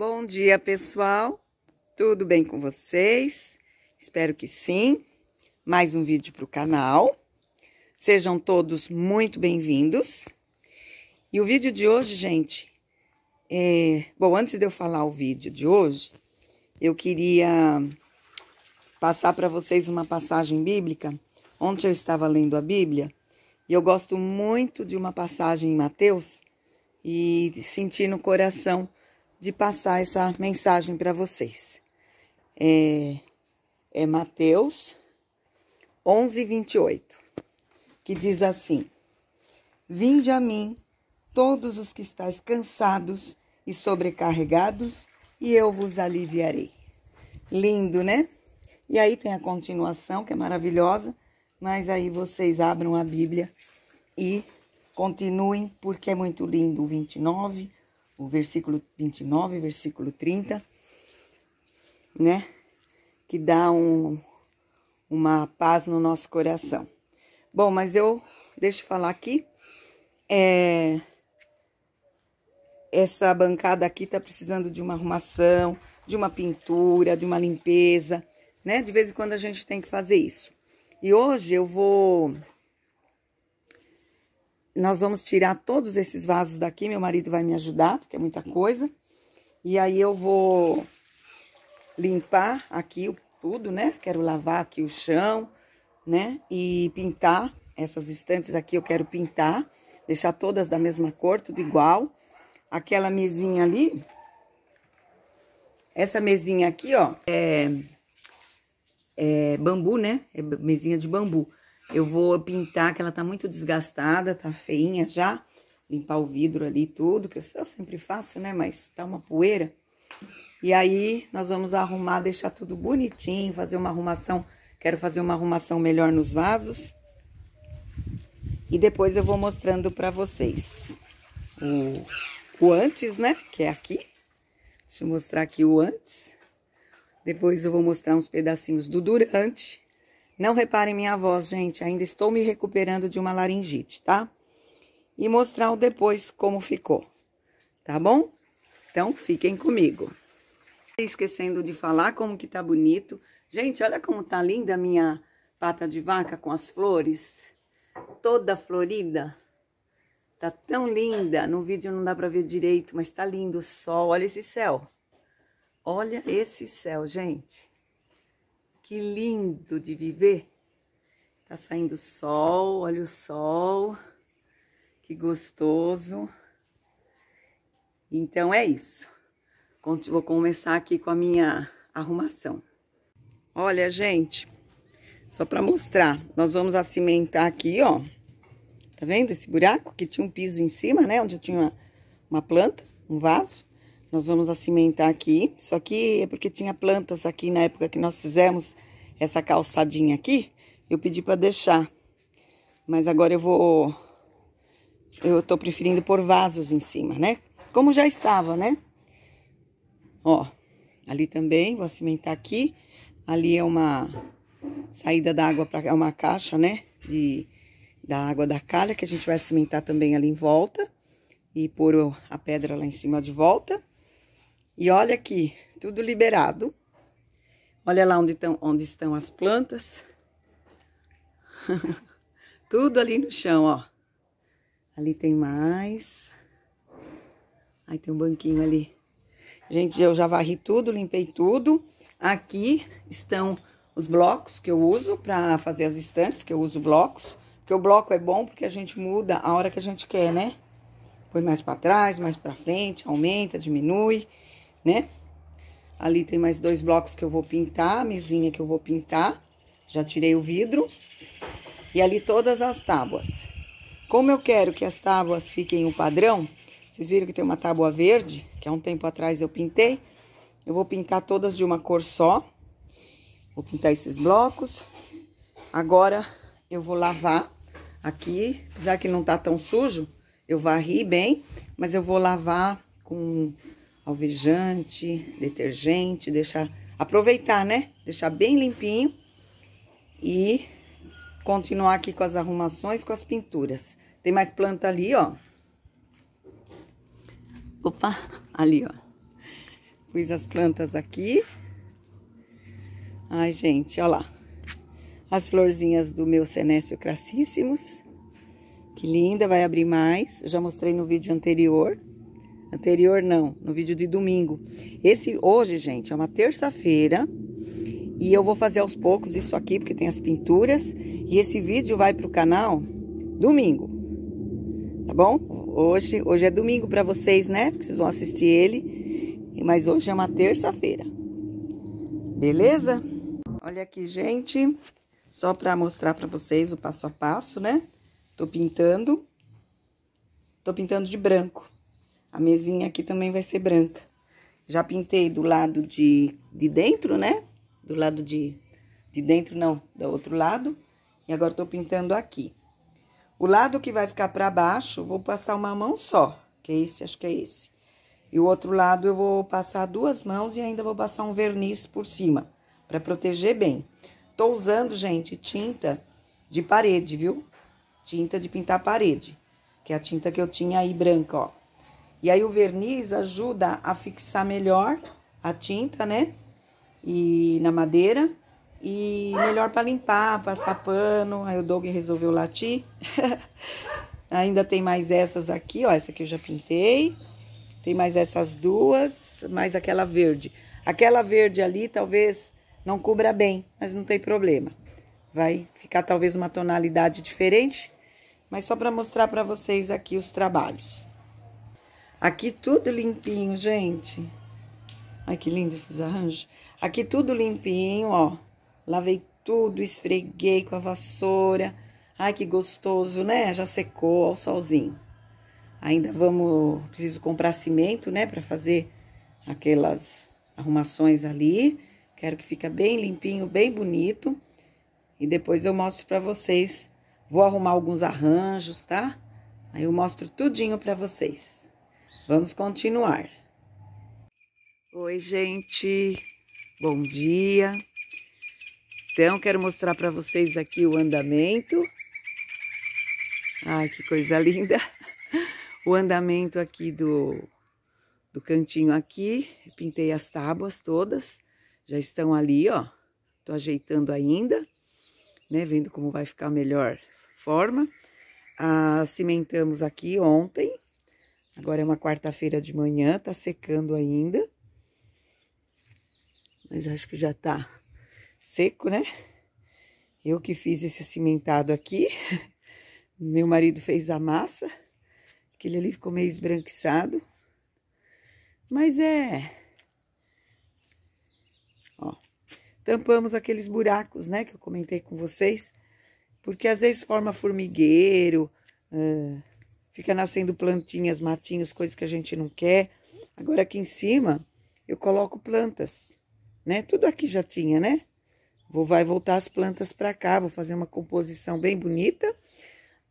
Bom dia, pessoal. Tudo bem com vocês? Espero que sim. Mais um vídeo para o canal. Sejam todos muito bem-vindos. E o vídeo de hoje, gente... É... Bom, antes de eu falar o vídeo de hoje, eu queria passar para vocês uma passagem bíblica. Ontem eu estava lendo a Bíblia e eu gosto muito de uma passagem em Mateus e senti no coração de passar essa mensagem para vocês. É, é Mateus 11, 28, que diz assim: Vinde a mim, todos os que estáis cansados e sobrecarregados, e eu vos aliviarei. Lindo, né? E aí tem a continuação, que é maravilhosa, mas aí vocês abram a Bíblia e continuem, porque é muito lindo o 29, o versículo 29, versículo 30, né? Que dá um, uma paz no nosso coração. Bom, mas eu deixa eu falar aqui. É, essa bancada aqui tá precisando de uma arrumação, de uma pintura, de uma limpeza, né? De vez em quando a gente tem que fazer isso. E hoje eu vou nós vamos tirar todos esses vasos daqui, meu marido vai me ajudar, porque é muita coisa. E aí eu vou limpar aqui tudo, né? Quero lavar aqui o chão, né? E pintar essas estantes aqui eu quero pintar, deixar todas da mesma cor, tudo igual. Aquela mesinha ali, essa mesinha aqui, ó, é, é bambu, né? É mesinha de bambu. Eu vou pintar, que ela tá muito desgastada, tá feinha já. Limpar o vidro ali tudo, que eu sempre faço, né? Mas tá uma poeira. E aí, nós vamos arrumar, deixar tudo bonitinho, fazer uma arrumação. Quero fazer uma arrumação melhor nos vasos. E depois eu vou mostrando pra vocês o, o antes, né? Que é aqui. Deixa eu mostrar aqui o antes. Depois eu vou mostrar uns pedacinhos do durante. Não reparem minha voz, gente, ainda estou me recuperando de uma laringite, tá? E mostrar depois como ficou, tá bom? Então, fiquem comigo. Esquecendo de falar como que tá bonito. Gente, olha como tá linda a minha pata de vaca com as flores. Toda florida. Tá tão linda. No vídeo não dá para ver direito, mas tá lindo o sol. Olha esse céu. Olha esse céu, gente. Que lindo de viver. Tá saindo sol, olha o sol. Que gostoso. Então é isso. Vou começar aqui com a minha arrumação. Olha, gente, só para mostrar, nós vamos acimentar aqui, ó. Tá vendo esse buraco que tinha um piso em cima, né? Onde tinha uma, uma planta, um vaso. Nós vamos acimentar aqui. Isso aqui é porque tinha plantas aqui na época que nós fizemos essa calçadinha aqui. Eu pedi para deixar. Mas agora eu vou... Eu tô preferindo pôr vasos em cima, né? Como já estava, né? Ó, ali também, vou cimentar aqui. Ali é uma saída da água, pra, é uma caixa, né? De, da água da calha, que a gente vai cimentar também ali em volta. E pôr a pedra lá em cima de volta. E olha aqui, tudo liberado. Olha lá onde estão, onde estão as plantas. tudo ali no chão, ó. Ali tem mais. Aí tem um banquinho ali. Gente, eu já varri tudo, limpei tudo. Aqui estão os blocos que eu uso para fazer as estantes, que eu uso blocos. Porque o bloco é bom porque a gente muda a hora que a gente quer, né? Põe mais para trás, mais para frente, aumenta, diminui né? Ali tem mais dois blocos que eu vou pintar, a mesinha que eu vou pintar. Já tirei o vidro. E ali todas as tábuas. Como eu quero que as tábuas fiquem o padrão, vocês viram que tem uma tábua verde, que há um tempo atrás eu pintei. Eu vou pintar todas de uma cor só. Vou pintar esses blocos. Agora eu vou lavar aqui, apesar que não tá tão sujo, eu varri bem, mas eu vou lavar com alvejante, detergente, deixar aproveitar, né? Deixar bem limpinho e continuar aqui com as arrumações, com as pinturas. Tem mais planta ali, ó. Opa, ali, ó. Pus as plantas aqui. Ai, gente, ó lá. As florzinhas do meu Senécio Crassíssimos. Que linda, vai abrir mais. Eu já mostrei no vídeo anterior anterior não, no vídeo de domingo. Esse hoje, gente, é uma terça-feira e eu vou fazer aos poucos isso aqui porque tem as pinturas e esse vídeo vai para o canal domingo. Tá bom? Hoje, hoje é domingo para vocês, né? Porque vocês vão assistir ele. Mas hoje é uma terça-feira. Beleza? Olha aqui, gente, só para mostrar para vocês o passo a passo, né? Tô pintando. Tô pintando de branco. A mesinha aqui também vai ser branca. Já pintei do lado de, de dentro, né? Do lado de... De dentro, não. Do outro lado. E agora, tô pintando aqui. O lado que vai ficar pra baixo, vou passar uma mão só. Que é esse, acho que é esse. E o outro lado, eu vou passar duas mãos e ainda vou passar um verniz por cima. Pra proteger bem. Tô usando, gente, tinta de parede, viu? Tinta de pintar parede. Que é a tinta que eu tinha aí branca, ó. E aí o verniz ajuda a fixar melhor a tinta, né? E na madeira. E melhor para limpar, passar pano. Aí o Doug resolveu latir. Ainda tem mais essas aqui, ó. Essa aqui eu já pintei. Tem mais essas duas, mais aquela verde. Aquela verde ali talvez não cubra bem, mas não tem problema. Vai ficar talvez uma tonalidade diferente, mas só para mostrar para vocês aqui os trabalhos. Aqui tudo limpinho, gente. Ai, que lindo esses arranjos. Aqui tudo limpinho, ó. Lavei tudo, esfreguei com a vassoura. Ai, que gostoso, né? Já secou ao solzinho. Ainda vamos... Preciso comprar cimento, né? Pra fazer aquelas arrumações ali. Quero que fica bem limpinho, bem bonito. E depois eu mostro pra vocês. Vou arrumar alguns arranjos, tá? Aí eu mostro tudinho pra vocês. Vamos continuar. Oi, gente. Bom dia. Então, quero mostrar para vocês aqui o andamento. Ai, que coisa linda. O andamento aqui do, do cantinho aqui. Pintei as tábuas todas. Já estão ali, ó. Tô ajeitando ainda, né? Vendo como vai ficar a melhor forma. Ah, cimentamos aqui ontem, Agora é uma quarta-feira de manhã, tá secando ainda. Mas acho que já tá seco, né? Eu que fiz esse cimentado aqui. Meu marido fez a massa. Aquele ali ficou meio esbranquiçado. Mas é... Ó, tampamos aqueles buracos, né? Que eu comentei com vocês. Porque às vezes forma formigueiro... Uh fica nascendo plantinhas, matinhos, coisas que a gente não quer. Agora aqui em cima eu coloco plantas, né? Tudo aqui já tinha, né? Vou vai voltar as plantas para cá, vou fazer uma composição bem bonita.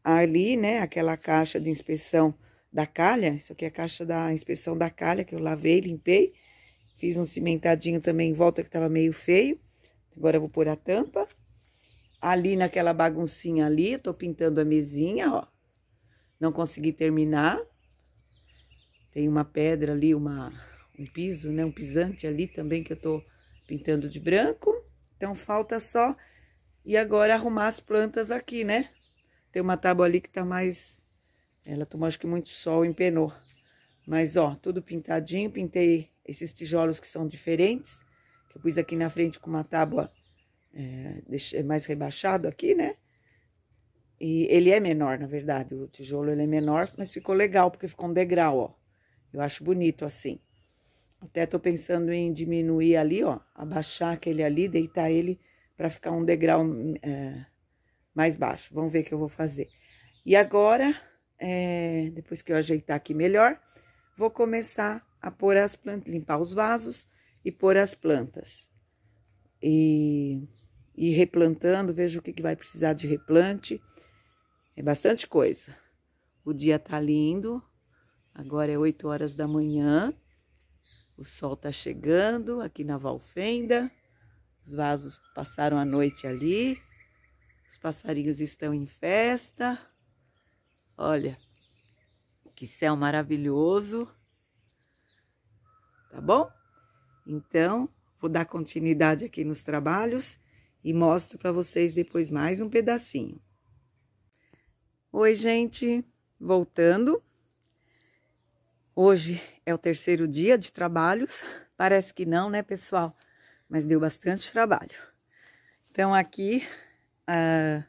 Ali, né, aquela caixa de inspeção da calha, isso aqui é a caixa da inspeção da calha que eu lavei, limpei. Fiz um cimentadinho também em volta que tava meio feio. Agora eu vou pôr a tampa. Ali naquela baguncinha ali, tô pintando a mesinha, ó não consegui terminar. Tem uma pedra ali, uma, um piso, né? Um pisante ali também que eu tô pintando de branco. Então, falta só... E agora arrumar as plantas aqui, né? Tem uma tábua ali que tá mais... Ela tomou acho que muito sol, empenou. Mas, ó, tudo pintadinho. Pintei esses tijolos que são diferentes. Que eu pus aqui na frente com uma tábua é, é mais rebaixado aqui, né? E ele é menor, na verdade, o tijolo ele é menor, mas ficou legal, porque ficou um degrau, ó. Eu acho bonito assim. Até tô pensando em diminuir ali, ó, abaixar aquele ali, deitar ele para ficar um degrau é, mais baixo. Vamos ver o que eu vou fazer. E agora, é, depois que eu ajeitar aqui melhor, vou começar a pôr as plantas, limpar os vasos e pôr as plantas. E, e replantando, vejo o que, que vai precisar de replante é bastante coisa. O dia tá lindo. Agora é 8 horas da manhã. O sol tá chegando aqui na Valfenda. Os vasos passaram a noite ali. Os passarinhos estão em festa. Olha, que céu maravilhoso. Tá bom? Então, vou dar continuidade aqui nos trabalhos e mostro para vocês depois mais um pedacinho. Oi, gente, voltando. Hoje é o terceiro dia de trabalhos. Parece que não, né, pessoal? Mas deu bastante trabalho. Então, aqui, a,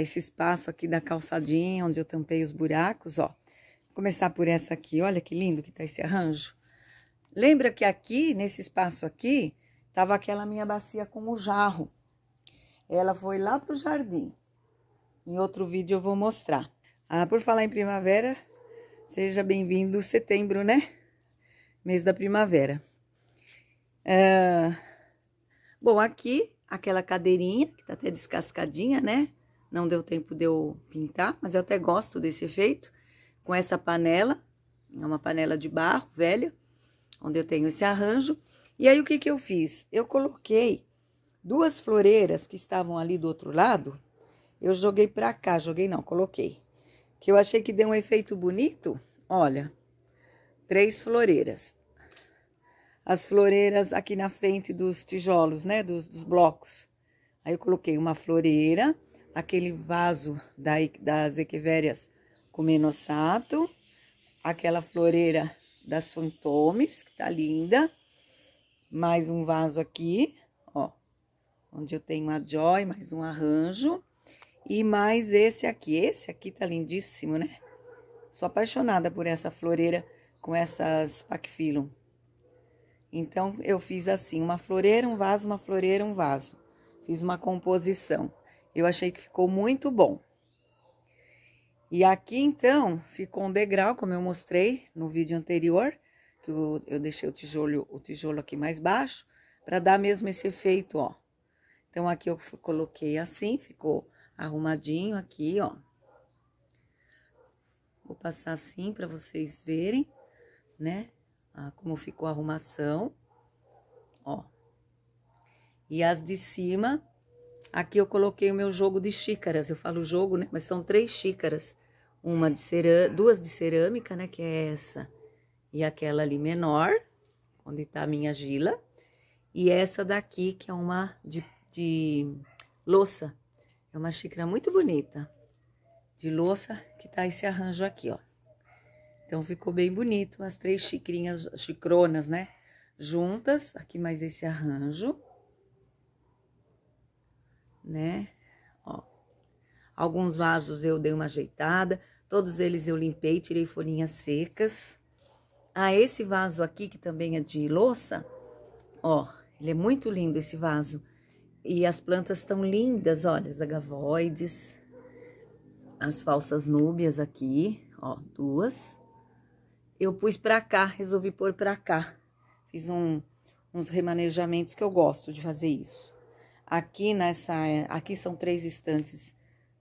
esse espaço aqui da calçadinha, onde eu tampei os buracos, ó. Vou começar por essa aqui. Olha que lindo que tá esse arranjo. Lembra que aqui, nesse espaço aqui, tava aquela minha bacia com o jarro. Ela foi lá pro jardim. Em outro vídeo eu vou mostrar. Ah, por falar em primavera, seja bem-vindo setembro, né? Mês da primavera. É... Bom, aqui, aquela cadeirinha, que tá até descascadinha, né? Não deu tempo de eu pintar, mas eu até gosto desse efeito. Com essa panela, é uma panela de barro velha, onde eu tenho esse arranjo. E aí, o que que eu fiz? Eu coloquei duas floreiras que estavam ali do outro lado, eu joguei pra cá, joguei não, coloquei. Que eu achei que deu um efeito bonito. Olha, três floreiras. As floreiras aqui na frente dos tijolos, né? Dos, dos blocos. Aí eu coloquei uma floreira, aquele vaso da, das equivérias com menossato, aquela floreira das fantomes, que tá linda. Mais um vaso aqui, ó, onde eu tenho a Joy, mais um arranjo. E mais esse aqui. Esse aqui tá lindíssimo, né? Sou apaixonada por essa floreira com essas pacfilum. Então, eu fiz assim, uma floreira, um vaso, uma floreira, um vaso. Fiz uma composição. Eu achei que ficou muito bom. E aqui, então, ficou um degrau, como eu mostrei no vídeo anterior, que eu, eu deixei o tijolo, o tijolo aqui mais baixo, para dar mesmo esse efeito, ó. Então, aqui eu coloquei assim, ficou arrumadinho aqui, ó. Vou passar assim para vocês verem, né? Ah, como ficou a arrumação, ó. E as de cima, aqui eu coloquei o meu jogo de xícaras. Eu falo jogo, né? Mas são três xícaras. Uma de cerâmica, duas de cerâmica, né? Que é essa. E aquela ali menor, onde tá a minha gila. E essa daqui, que é uma de, de louça, é uma xícara muito bonita de louça que tá esse arranjo aqui, ó. Então ficou bem bonito as três xicrinhas, xicronas, né? Juntas, aqui mais esse arranjo, né? Ó. Alguns vasos eu dei uma ajeitada, todos eles eu limpei, tirei folhinhas secas. Ah, esse vaso aqui, que também é de louça, ó, ele é muito lindo esse vaso. E as plantas estão lindas, olha, as agavoides, as falsas núbias aqui, ó, duas. Eu pus pra cá, resolvi pôr pra cá. Fiz um, uns remanejamentos que eu gosto de fazer isso. Aqui nessa, aqui são três estantes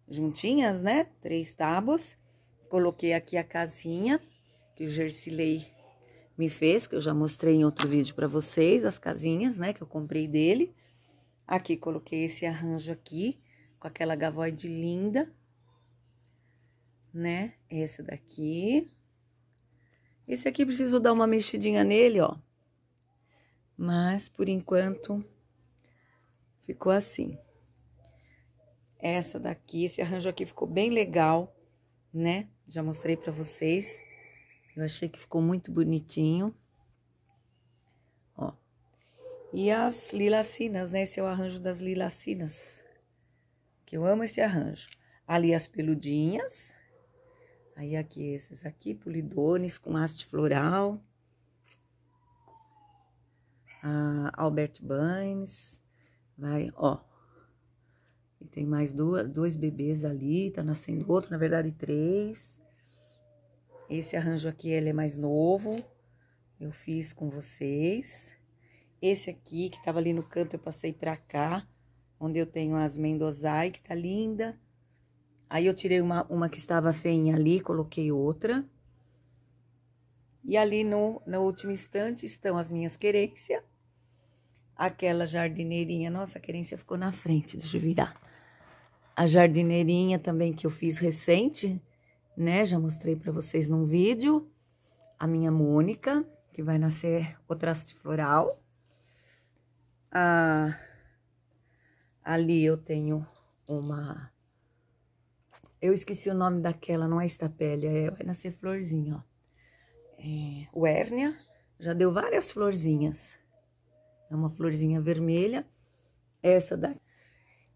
juntinhas, né? Três tábuas. Coloquei aqui a casinha que o Gersilei me fez, que eu já mostrei em outro vídeo para vocês, as casinhas, né, que eu comprei dele. Aqui, coloquei esse arranjo aqui, com aquela gavoide linda, né? Esse daqui. Esse aqui preciso dar uma mexidinha nele, ó. Mas, por enquanto, ficou assim. Essa daqui, esse arranjo aqui ficou bem legal, né? Já mostrei pra vocês. Eu achei que ficou muito bonitinho. E as lilacinas, né? Esse é o arranjo das lilacinas. Que eu amo esse arranjo. Ali as peludinhas. Aí aqui esses aqui, polidones com haste floral. A Albert Baines. Vai, ó. E tem mais duas, dois bebês ali, tá nascendo outro, na verdade três. Esse arranjo aqui, ele é mais novo. Eu fiz com vocês. Esse aqui, que estava ali no canto, eu passei para cá, onde eu tenho as mendozai, que tá linda. Aí eu tirei uma, uma que estava feinha ali, coloquei outra. E ali no, no último instante estão as minhas querências. Aquela jardineirinha, nossa, a querência ficou na frente, deixa eu virar. A jardineirinha também que eu fiz recente, né? Já mostrei para vocês num vídeo. A minha Mônica, que vai nascer o traste floral. Ah, ali eu tenho uma... Eu esqueci o nome daquela, não é estapélia, é, vai nascer florzinha, ó. É, o hérnia já deu várias florzinhas. É uma florzinha vermelha. Essa daqui.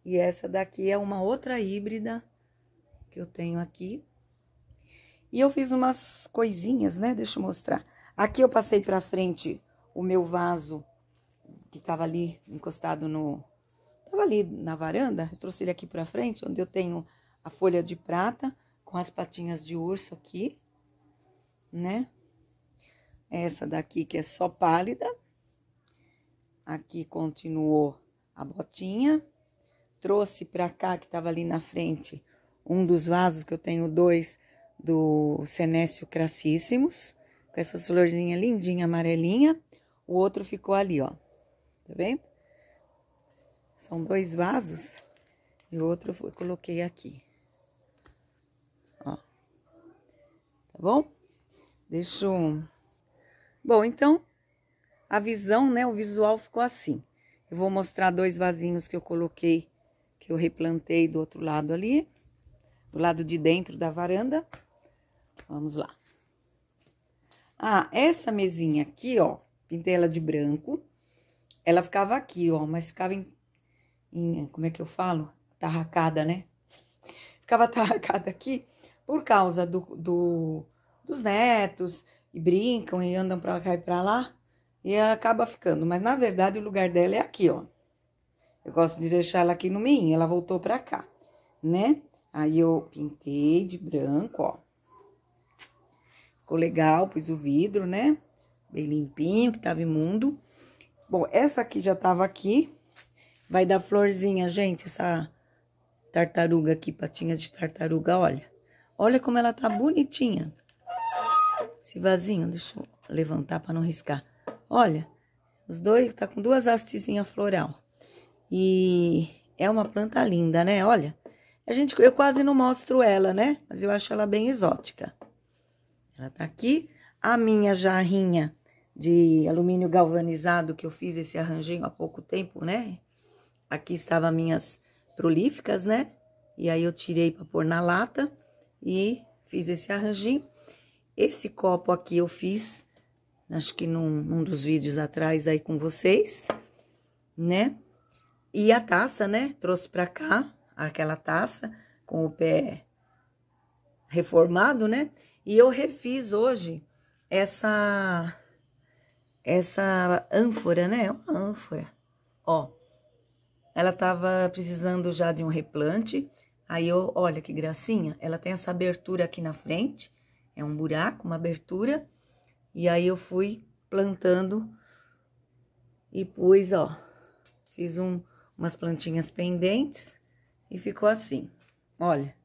E essa daqui é uma outra híbrida que eu tenho aqui. E eu fiz umas coisinhas, né? Deixa eu mostrar. Aqui eu passei pra frente o meu vaso que estava ali encostado no. Estava ali na varanda, eu trouxe ele aqui para frente, onde eu tenho a folha de prata com as patinhas de urso aqui, né? Essa daqui que é só pálida. Aqui continuou a botinha. Trouxe para cá, que estava ali na frente, um dos vasos, que eu tenho dois, do Senécio Crassíssimos, com essas florzinhas lindinha amarelinha. O outro ficou ali, ó. Tá vendo? São dois vasos. E o outro eu coloquei aqui. Ó. Tá bom? Deixa eu... Bom, então, a visão, né? O visual ficou assim. Eu vou mostrar dois vasinhos que eu coloquei, que eu replantei do outro lado ali. Do lado de dentro da varanda. Vamos lá. Ah, essa mesinha aqui, ó, pintei ela de branco. Ela ficava aqui, ó, mas ficava em, em como é que eu falo? Tarracada, né? Ficava tarracada aqui por causa do, do dos netos, e brincam e andam pra cá e pra lá, e acaba ficando. Mas, na verdade, o lugar dela é aqui, ó. Eu gosto de deixar ela aqui no meio, ela voltou pra cá, né? Aí, eu pintei de branco, ó. Ficou legal, pus o vidro, né? Bem limpinho, que tava imundo. Bom, essa aqui já tava aqui. Vai dar florzinha, gente, essa tartaruga aqui, patinha de tartaruga, olha. Olha como ela tá bonitinha. Esse vasinho, deixa eu levantar para não riscar. Olha, os dois tá com duas hastezinhas floral. E é uma planta linda, né? Olha, a gente, eu quase não mostro ela, né? Mas eu acho ela bem exótica. Ela tá aqui. A minha jarrinha de alumínio galvanizado que eu fiz esse arranjinho há pouco tempo, né? Aqui estavam minhas prolíficas, né? E aí eu tirei para pôr na lata e fiz esse arranjinho. Esse copo aqui eu fiz, acho que num, num dos vídeos atrás aí com vocês, né? E a taça, né? Trouxe para cá aquela taça com o pé reformado, né? E eu refiz hoje essa essa ânfora, né? É uma ânfora. Ó, ela tava precisando já de um replante. Aí eu, olha que gracinha, ela tem essa abertura aqui na frente, é um buraco, uma abertura. E aí eu fui plantando e pus, ó, fiz um, umas plantinhas pendentes e ficou assim. Olha,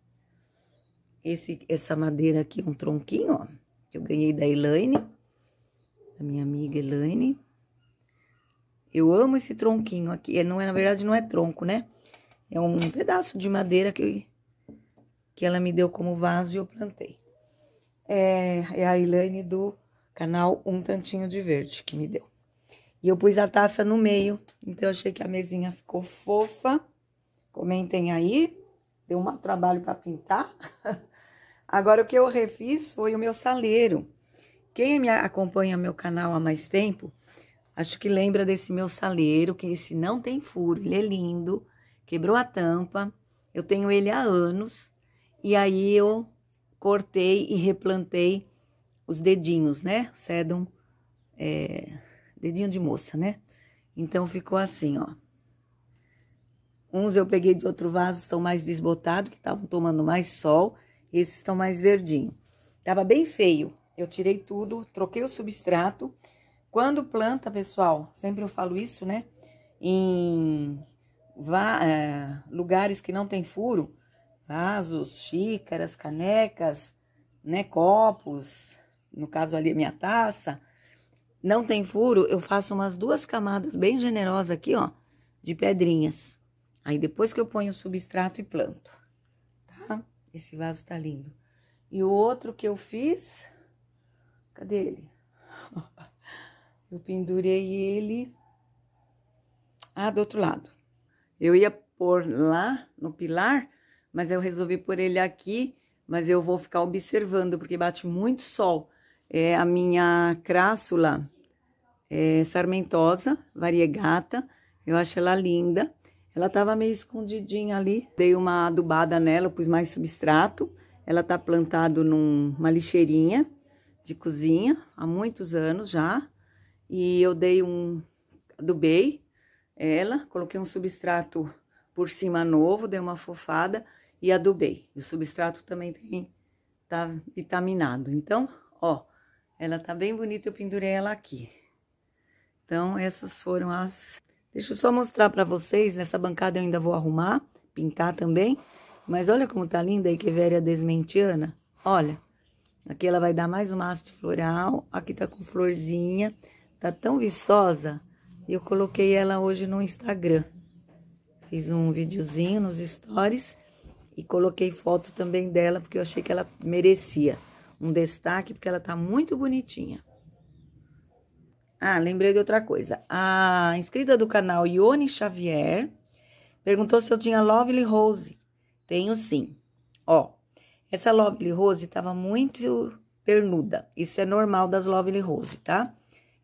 esse, essa madeira aqui é um tronquinho, ó, que eu ganhei da Elaine da minha amiga Elaine. Eu amo esse tronquinho aqui. É, não é, na verdade, não é tronco, né? É um pedaço de madeira que, que ela me deu como vaso e eu plantei. É, é a Elaine do canal Um Tantinho de Verde que me deu. E eu pus a taça no meio, então eu achei que a mesinha ficou fofa. Comentem aí. Deu um trabalho para pintar. Agora, o que eu refiz foi o meu saleiro. Quem me acompanha meu canal há mais tempo, acho que lembra desse meu saleiro, que esse não tem furo, ele é lindo, quebrou a tampa, eu tenho ele há anos, e aí eu cortei e replantei os dedinhos, né? Sedum, é, dedinho de moça, né? Então ficou assim, ó. Uns eu peguei de outro vaso, estão mais desbotados, que estavam tomando mais sol, e esses estão mais verdinhos. Tava bem feio, eu tirei tudo, troquei o substrato. Quando planta, pessoal, sempre eu falo isso, né? Em é, lugares que não tem furo, vasos, xícaras, canecas, né, copos, no caso ali minha taça, não tem furo, eu faço umas duas camadas bem generosas aqui, ó, de pedrinhas. Aí depois que eu ponho o substrato e planto, tá? Esse vaso tá lindo. E o outro que eu fiz Cadê ele? Eu pendurei ele. Ah, do outro lado. Eu ia pôr lá no pilar, mas eu resolvi pôr ele aqui. Mas eu vou ficar observando, porque bate muito sol. É a minha crássula é, sarmentosa, variegata. Eu acho ela linda. Ela tava meio escondidinha ali. Dei uma adubada nela, pus mais substrato. Ela tá plantado numa lixeirinha de cozinha há muitos anos já. E eu dei um. Adubei ela, coloquei um substrato por cima novo, dei uma fofada e adubei. O substrato também tem, tá vitaminado. Então, ó, ela tá bem bonita, eu pendurei ela aqui. Então, essas foram as... Deixa eu só mostrar pra vocês, nessa bancada eu ainda vou arrumar, pintar também. Mas olha como tá linda a Echeveria desmentiana, olha. Aqui ela vai dar mais uma haste floral. Aqui tá com florzinha. Tá tão viçosa. E eu coloquei ela hoje no Instagram. Fiz um videozinho nos stories. E coloquei foto também dela, porque eu achei que ela merecia um destaque, porque ela tá muito bonitinha. Ah, lembrei de outra coisa. A inscrita do canal Ione Xavier perguntou se eu tinha Lovely Rose. Tenho sim. Ó, essa Lovely Rose estava muito pernuda. Isso é normal das Lovely Rose, tá?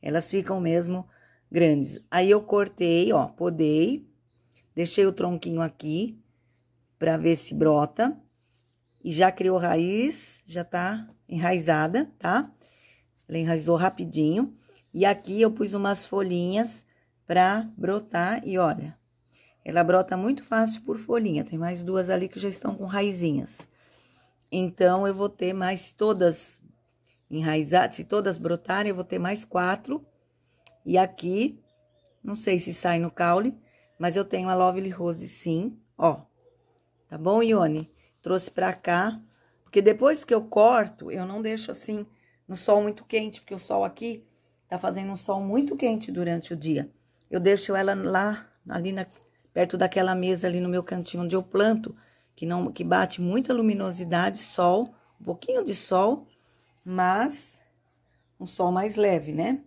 Elas ficam mesmo grandes. Aí eu cortei, ó, podei, deixei o tronquinho aqui para ver se brota. E já criou raiz, já tá enraizada, tá? Ela enraizou rapidinho. E aqui eu pus umas folhinhas para brotar e olha, ela brota muito fácil por folhinha. Tem mais duas ali que já estão com raizinhas. Então, eu vou ter mais todas enraizadas, se todas brotarem, eu vou ter mais quatro. E aqui, não sei se sai no caule, mas eu tenho a Lovely Rose sim, ó. Tá bom, Ione? Trouxe pra cá, porque depois que eu corto, eu não deixo assim no sol muito quente, porque o sol aqui tá fazendo um sol muito quente durante o dia. Eu deixo ela lá, ali na, perto daquela mesa ali no meu cantinho onde eu planto, que não que bate muita luminosidade, sol, um pouquinho de sol, mas um sol mais leve, né?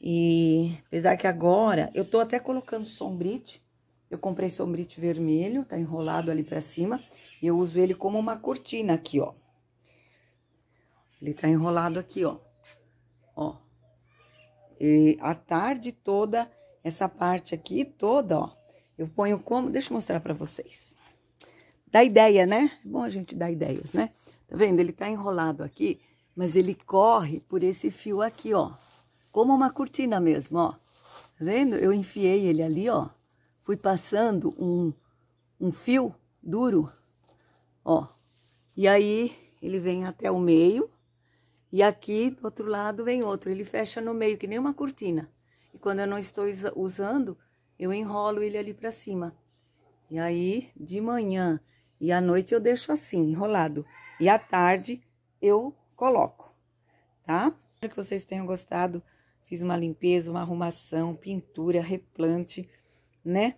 E apesar que agora eu tô até colocando sombrite, eu comprei sombrite vermelho, tá enrolado ali pra cima, e eu uso ele como uma cortina aqui, ó. Ele tá enrolado aqui, ó. Ó. E a tarde toda, essa parte aqui toda, ó, eu ponho como... Deixa eu mostrar pra vocês. Dá ideia, né? É bom a gente dar ideias, né? Tá vendo? Ele tá enrolado aqui, mas ele corre por esse fio aqui, ó. Como uma cortina mesmo, ó. Tá vendo? Eu enfiei ele ali, ó. Fui passando um, um fio duro, ó. E aí ele vem até o meio. E aqui do outro lado vem outro. Ele fecha no meio, que nem uma cortina. E quando eu não estou usando, eu enrolo ele ali para cima. E aí, de manhã, e à noite eu deixo assim, enrolado. E à tarde eu coloco, tá? Espero que vocês tenham gostado. Fiz uma limpeza, uma arrumação, pintura, replante, né?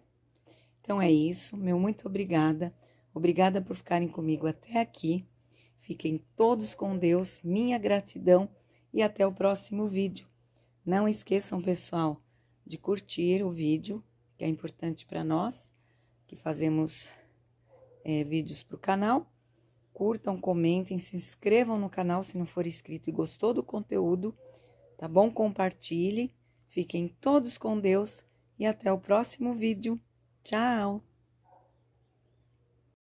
Então é isso. Meu muito obrigada. Obrigada por ficarem comigo até aqui. Fiquem todos com Deus. Minha gratidão e até o próximo vídeo. Não esqueçam, pessoal, de curtir o vídeo, que é importante para nós, que fazemos é, vídeos para o canal. Curtam, comentem, se inscrevam no canal se não for inscrito e gostou do conteúdo, tá bom? Compartilhe. Fiquem todos com Deus e até o próximo vídeo. Tchau!